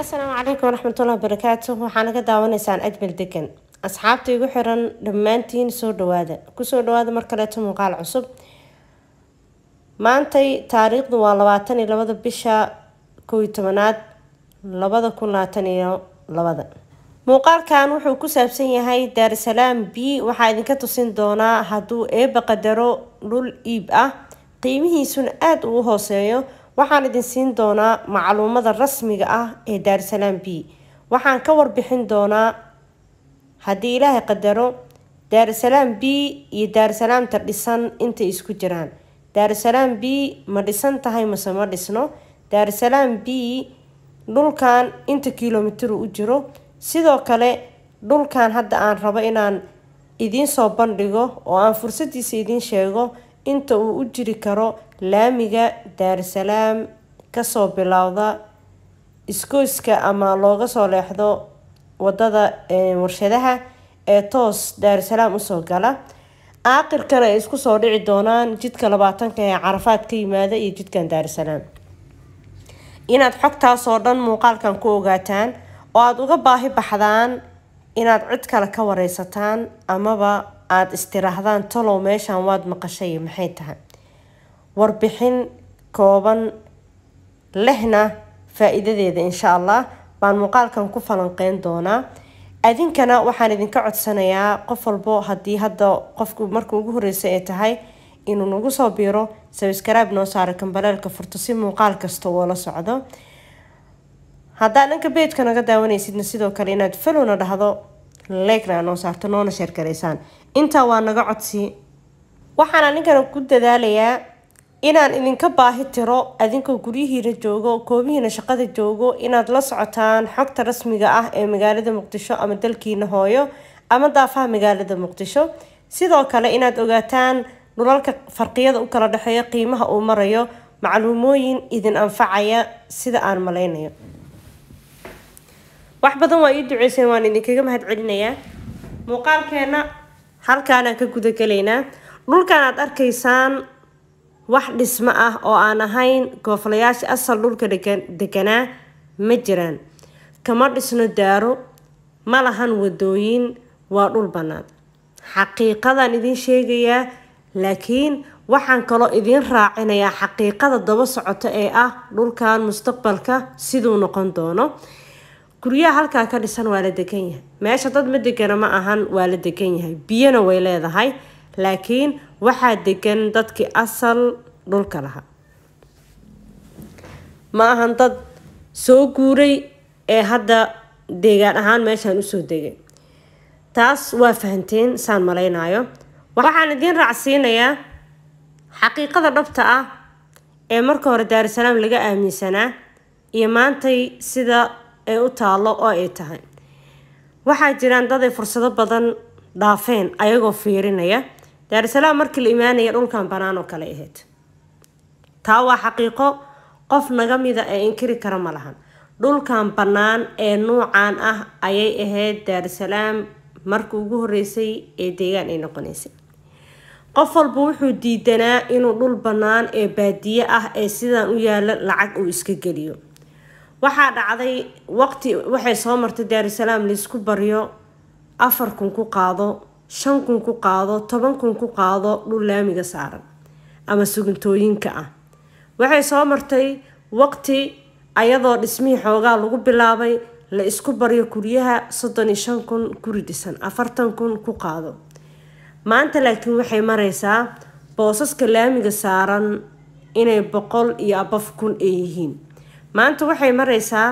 asalaamu calaykum waraxmatullahi wabarakaatu waxaa naga daawanaysaan ajmal degan asxaabta igu xiran dhammaantiin soo dhawaada kusoo dhawaada mar kaleeto muuqaal cusub maantay taariikhdu waa labaatan iyo labada bisha kow tobanaad labada kun labaatan iyo labada muuqaalkan wuxuu ku saabsan yahay daarusalaam b waxaa idinka tusin doonaa hadduu eebba qadaro dhul iib ah qiimihiisuna aada uu hooseeyo waxaan idin siin doonaa macluumada rasmiga ah ee daarsalaam b waxaan ka warbixin doonaa haddii ilaahay qadaro daarsalaam b iyo daarsalaamta dhisan intay isku jiraan daarsalaam b ma dhisan tahay mase ma dhisno daarsalaam b dhulkan inta kilomitir u jiro sidoo kale dhulkan hadda aan rabo inaan idiin soo bandhigo oo aan fursadiisa idiin sheego inta uu u jiri karo laamiga Daarsalaam ka soo bilowda iskooyska ama looga soo leexdo wadada warshadaha ee toos Daarsalaam u soo gala aakhirkana ay isku soo dhici doonaan jidka labaatanka ee carafaad ka yimaada iyo jidkan Daarsalaam inaad xogtaasoo dhan muuqaalkan ku ogaataan oo aada uga baahi baxdaan inaad cid kale ka wareysataan amaba aada istiraahdaan tolow meeshaan waad maqashay maxay tahay warbixin kooban lehna faa-iidadeeda insha allah baan muuqaalkan ku falanqeyn doonaa adinkana waxaan idinka codsanayaa qof walbo haddii hadda qofku marka ugu horreysay ay tahay inuu nagu soo biiro sabiskarayb noo saara kambaleelka furto si muuqaal kasta uula socdo haddaa dhanka beedka naga daawanaysidna sidoo kale inaad falowna dhahdo likena noo saarto noona sheer garaysaan intaa waa naga codsi waxaan ninkana ku dadaalayaa inaan idinka baahi tiro adinkoo guryihiina joogo goobihiina shaqada joogo inaad la socotaan xogta rasmiga ah ee magaalada muqdisho ama dalkiina hooyo ama daafaha magaalada muqdisho sidoo kale inaad ogaataan dhulalka farqiyada u kala dhexeeyo qiimaha uu marayo macluumooyin idin anfacaya sida aan malaynayo wax badan waa ii duceyseen waan idinkaga mahad celinayaa muuqaalkeenna halkaanaan ka guda gelaynaa dhulkan aad arkaysaan wax dhismo ah oo aan ahayn gooflayaasha asal dhulka deganaa ma jiraan kama dhisno daaro ma lahan wadooyin waa dhul bannaan xaqiiqadaan idiin sheegayaa laakiin waxaan kaloo idiin raacinayaa xaqiiqada daba socoto ee ah dhulkan mustaqbalka siduu noqon doono guryaha halkaa ka dhisan waa la degan yahay meesha dad ma degana ma ahan waa la degan yahay biyona way leedahay laakiin waxaa degan dadkii asal dhulka lahaa ma ahan dad soo guuray ee hadda deegaan ahaan meeshaan usoo degay taas waa fahanteen saan malaynaayo waxaan idiin raacsiinayaa xaqiiqada dhabta ah ee marka hore daarusalaam laga aaminsanaa iyo maantay sida ee u taalo oo ay tahay waxaa jiraan daday fursado badan dhaafeen ayagoo fiirinaya daarisalaam markii la imaanaya dhulkan banaan oo kale ahayd taa waa xaqiiqo qof naga mida ee inkiri kara ma lahan dhulkan banaan ee nuucan ah ayay ahayd daarisalaam markii ugu horreysay ee deegaan ay noqonaysay qof walba wuxuu diidanaa inuu dhul banaan ee baadiye ah ee sidan u yaala lacag uu iska geliyo waxaa dhacday waqti waxay soo martay daarusalaam laysku baryo afar kun ku qaado shan kun ku qaado toban kun ku qaado dhul laamiga saaran ama sugintooyinka ah waxay soo martay waqti ayadoo dhismihii xoogaa lagu bilaabay la isku baryo guryaha soddon iyo shan kun guri dhisan afartan kun ku qaado maanta laakiin waxay mareysaa boosaska laamiga saaran inay boqol iyo abaf kun ay yihiin maanta waxay maraysaa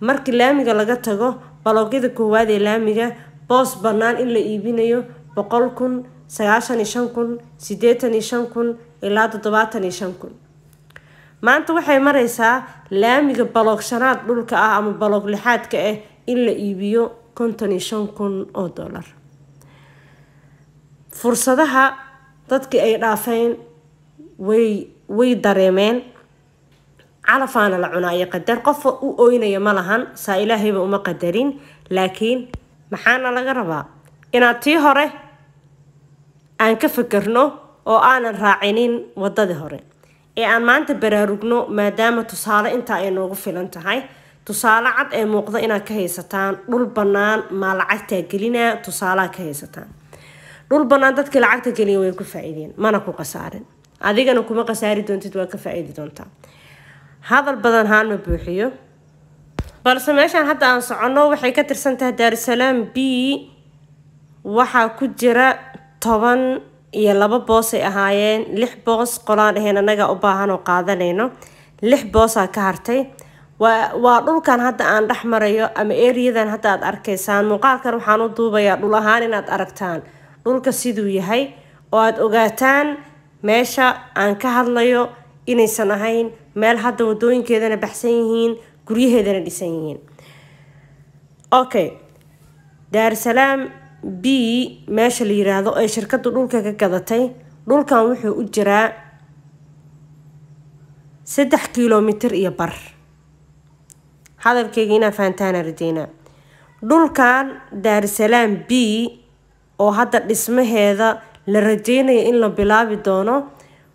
markii laamiga laga tago baloogyada koowaad ee laamiga boos bannaan in la iibinayo boqol kun sagaashan iyo shan kun siddeetan iyo shan kun ilaa toddobaatan iyo shan kun maanta waxay maraysaa laamiga baloog shanaad dhulka ah ama baloog lixaadka ah in la iibiyo konton iyo shan kun oo dollar fursadaha dadkii ay dhaafeen way way dareemeen calafaana la cunaa iyo qadar qofa u oynaya ma lahan saa ilaahayba uma qadarin laakiin maxaana laga rabaa inaad tii hore aan ka fakerno oo aanan raacinin waddadii hore ee aan maanta baraarugno maadaama tusaale intaa ay noogu filan tahay tusaale cad ee muuqda inaad ka haysataan dhul bannaan maa lacagtaa gelinaa tusaalaha ka haysataan dhul bannaan dadkii lacagta geliya way ku faaiideen mana ku khasaarin adigana kuma khasaari doontid waa ka faaiidi doontaa hadal badan haan ma buuxiyo balse meeshaan hadda aan soconno waxay ka tirsan tahay daarusalaam b waxaa ku jira toban iyo laba boos ay ahaayeen lix boos qolaan ahayn annagaa u baahan oo qaadanayno lix boosaa ka hartay waa dhulkan hadda aan dhex marayo ama eriyadan hadda aada arkaysaan muuqaalkan waxaan u duubayaa dhul ahaan inaad aragtaan dhulka siduu yahay oo aada ogaataan meesha aan ka hadlayo inaysan ahayn meel hadda wadooyinkeedana baxsan yihiin guryaheedana dhisan yihiin okay daarsalaam b meesha la yiraahdo ay shirkadu dhulka ka gadatay dhulkan wuxuu u jiraa saddex kilomitr iyo bar hadalkeyga inaa fahantaana rajeynaa dhulkan daarsalaam b oo hadda dhismaheeda la rajeynayo in la bilaabi doono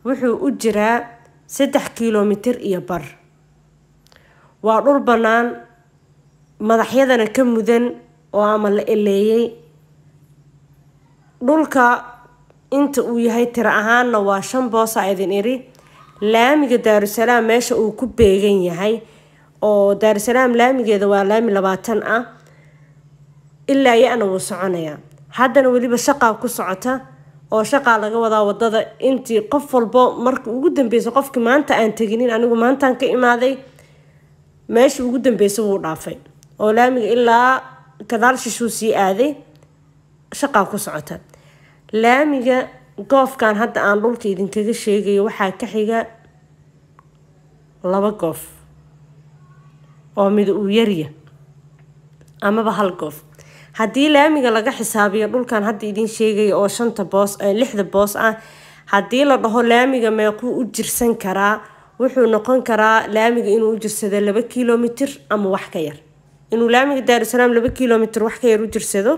wuxuu u jiraa saddex kilomitir iyo bar waa dhul bannaan madaxyadana ka mudan oo ama la eleeyey dhulka inta uu yahay tiro ahaanna waa shan boosa idin iri laamiga daarusalaam meesha uu ku beegan yahay oo daarusalaam laamigeeda waa laami labaatan ah ilaa yana wuu soconayaa haddana weliba shaqaa ku socota oo shaqaa laga wadaa wadada intii qof walbo marka ugu dambeysa qofki maanta aan teginin anigu maantaan ka imaaday meesha ugu dambeysa wuu dhaafay oo laamiga ilaa gadaal shishuu sii aaday shaqaa ku socota laamiga goofkan hadda aan dhulka idinkaga sheegayo waxaa ka xiga laba goof oo mid uu yarya amaba hal goof haddii laamiga laga xisaabiyo dhulkan hadda idin sheegaya oo shanta boos eh, lixda boos ah haddii la dhaho laamiga meequu u jirsan karaa wuxuu noqon karaa laamiga inuu u jirsado laba kilomitr ama wax ka yar inuu laamiga daarusalaam laba kilomitr wax ka yar u jirsado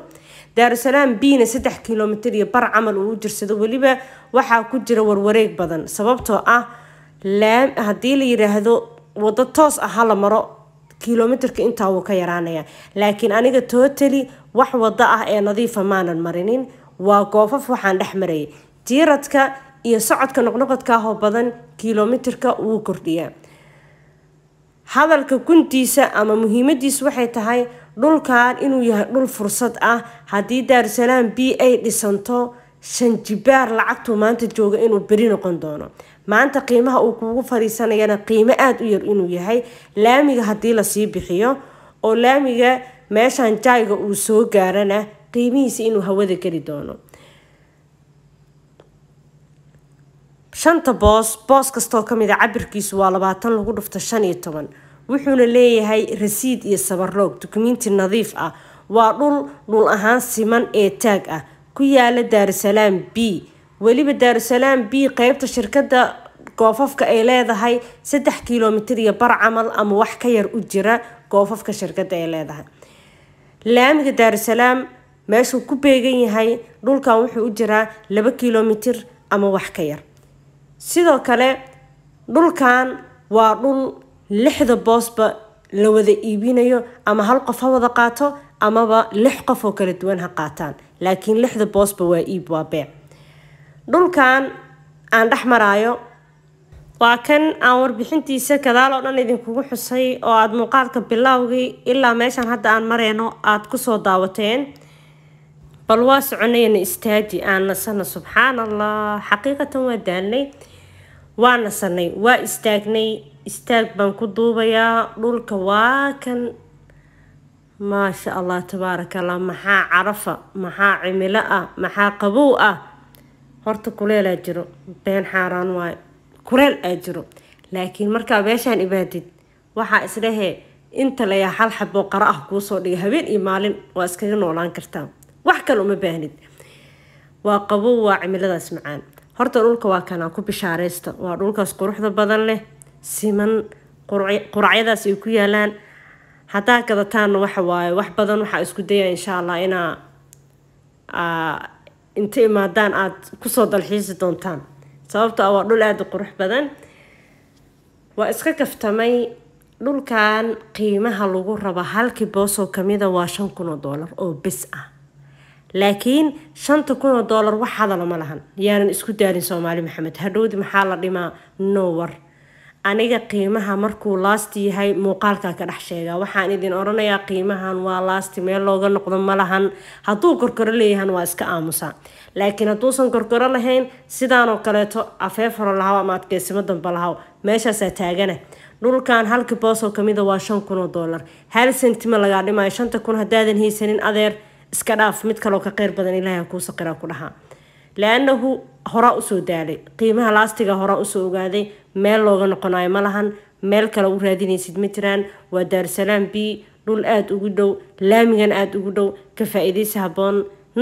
daarusalaam biina saddex kilomitr iyo bar camal uu u jirsado weliba waxaa ku jira warwareeg badan sababtoo ah haddii la yiraahdo wado toos ah hala maro kilomitrka intaa wuu ka yaraanaya laakiin aniga totally wax wado ah ee nadiifa ah maanan marinin waa goofaf waxaan dhex marayay jiiradka iyo socodka noqnoqodka ahoo badan kilomitirka wuu kordhiya hadalka gundiisa ama muhiimadiisu waxay tahay dhulkan inuu yahay dhul fursad ah haddii daarusalaam b a dhisanto shanjibaar lacagtuu maanta jooga inuu beri noqon doono maanta qiimaha uu kugu fariisanayana qiimo aada u yar inuu yahay laamiga haddii lasii bixiyo oo laamiga meeshaan jaayga uu soo gaarana qiimihiisa inuu hawada geli doono shanta boos boos kastoo ka mid a ah cabirkiisu waa labaatan lagu dhufta shan iyo toban wuxuuna leeyahay rasiid iyo sabarroog dukumiinti nadiif ah waa dhul dhul ahaan siman ee taag ah ku yaala daarusalaam b weliba daarusalaam b qeybta shirkadda goofafka ay leedahay saddex kiilomitir iyo bar camal ama wax ka yar u jira goofafka shirkada ay leedahay laamiga daarusalaam meeshuu ku beegan yahay dhulkan wuxuu u jiraa laba kilomitir ama wax ka yar sidoo kale dhulkan waa dhul lixda boosba la wada iibinayo ama hal qof ha wada qaato amaba lix qof oo kala duwan ha qaataan laakiin lixda boosba waa iib waa beec dhulkan aan dhex maraayo waa kan aan warbixintiisa gadaal oo dhan idinkugu xusay oo aada muuqaalka bilowgii ilaa meeshaan hadda aan mareyno aada kusoo daawateen bal waa soconayna istaadi aan nasanna subxaan allah xaqiiqatan waa daalnay waa nasanay waa istaagnay istaag baan ku duubayaa dhulka waa kan maasha allah tabaaraka allah maxaa carafa maxaa cimilo ah maxaa qabow ah horta kuleelaa jiro been xaaraan waayo kureel aa jiro laakiin markaa meeshaan ibaadid waxaa isdhahee inta layaa hal xaboo qara ah kuusoo dhigay habeen iyo maalin waa iskaga noolaan kartaa wax kale uma baahnid waa qabow waa cimiladaas macaan horta dhulka waa kanaa ku bishaareysta waa dhulkaas quruxda badan leh siman quracyadaas ay ku yaalaan haddaa gadataanna waxa waaye wax badan waxaa isku daya insha allah inaa inta imaadaan aada kusoo dalxiisi doontaan sababtoo waa dhul aada u qurux badan waa iska kaftamay dhulkan qiimaha lagu rabo halkii boosoo kamida waa shan kun oo doolar oo bis ah laakiin shanta kun oo doolar wax hadala ma lahan yaanan isku daalin soomaali maxamed hadhowdi maxaa la dhimaa nowar aniga qiimaha markuu laasti yahay muuqaalka ka dhex sheegaa waxaan idin oranayaa qiimahan waa laasti meel looga noqdo malahan lahan hadduu korkoro leeyahan waa iska aamusa laakiin hadduusan korkoro lahayn sidaanoo kaleeto afeefaro hore lahaw ama adkeysimo damba lahaw meeshaasaa taagana dhulkan halka boosoo oo kamida ah waa shan kun oo doolar hal sentima lagaa dhimayo shanta kun haddaadan haysanin adeer iska dhaaf mid kaloo ka qeyr badan ilaahay kuusaqiraa ku dhahaa la-annahu horaa usoo daalay qiimaha laastiga horaa usoo ogaaday meel looga noqonayo ma lahan meel kale u raadinaysid ma jiraan waa daarsalaam b dhul aada ugu dhow laamigan aada ugu dhow ka faa-iidaysa haboon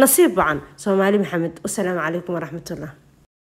nasiib bacan soomaali maxamed wasalaamu calaykum waraxmatullah